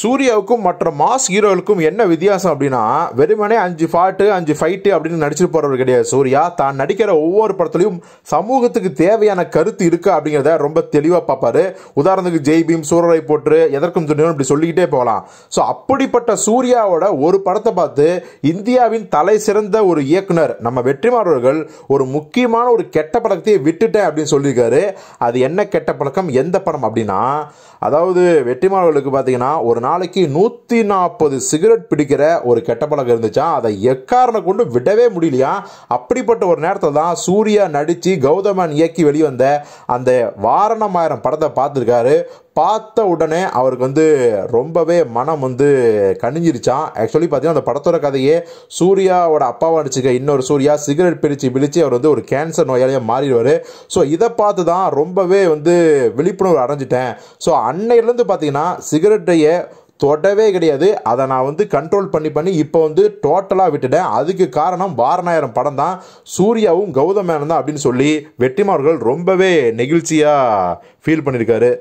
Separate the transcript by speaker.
Speaker 1: சூர்யாவுக்கும் மற்ற மாஸ் ஹீரோவுக்கும் என்ன வித்தியாசம் அப்படின்னா வெறுமனே அஞ்சு ஃபாட்டு அஞ்சு ஃபைட்டு அப்படின்னு நடிச்சிட்டு போகிறவர் கிடையாது சூர்யா தான் நடிக்கிற ஒவ்வொரு படத்துலையும் சமூகத்துக்கு தேவையான கருத்து இருக்கா அப்படிங்கிறத ரொம்ப தெளிவாக பார்ப்பாரு உதாரணத்துக்கு ஜெய் பீம் சூரரை போட்டு எதற்கும் துணியும் இப்படி சொல்லிக்கிட்டே போகலாம் ஸோ அப்படிப்பட்ட சூர்யாவோட ஒரு படத்தை பார்த்து இந்தியாவின் தலை சிறந்த ஒரு இயக்குனர் நம்ம வெற்றிமாறவர்கள் ஒரு முக்கியமான ஒரு கெட்ட பழக்கத்தையே விட்டுட்டேன் அப்படின்னு சொல்லியிருக்காரு அது என்ன கெட்ட பழக்கம் எந்த படம் அப்படின்னா அதாவது வெற்றிமாறவர்களுக்கு பார்த்தீங்கன்னா ஒரு நாளைக்கு நூற்றி நாற்பது சிகரெட் பிடிக்கிற ஒரு கெட்ட பழக்கம் இருந்துச்சா அதை எக்காரணம் கொண்டு விடவே முடியலையா அப்படிப்பட்ட ஒரு நேரத்தில் தான் சூர்யா நடித்து கௌதமன் இயக்கி வெளிவந்த அந்த வாரணமாயிரம் படத்தை பார்த்துருக்காரு பார்த்த உடனே அவருக்கு வந்து ரொம்பவே மனம் வந்து கணிஞ்சிருச்சான் ஆக்சுவலி பார்த்தீங்கன்னா அந்த படத்தோட கதையே சூர்யாவோட அப்பாவை அடிச்சுக்க இன்னொரு சூர்யா சிகரெட் பிரித்து பிரித்து அவர் வந்து ஒரு கேன்சர் நோயாளியாக மாறிடுவார் ஸோ இதை பார்த்து தான் ரொம்பவே வந்து விழிப்புணர்வு அடைஞ்சிட்டேன் ஸோ அன்னையிலேருந்து பார்த்தீங்கன்னா சிகரெட்டையே தொடவே கிடையாது அதை நான் வந்து கண்ட்ரோல் பண்ணி பண்ணி இப்போ வந்து டோட்டலாக விட்டுட்டேன் அதுக்கு காரணம் வாரணாயிரம் படம் தான் சூர்யாவும் கௌதம் தான் அப்படின்னு சொல்லி வெற்றிமார்கள் ரொம்பவே நெகிழ்ச்சியாக ஃபீல் பண்ணியிருக்காரு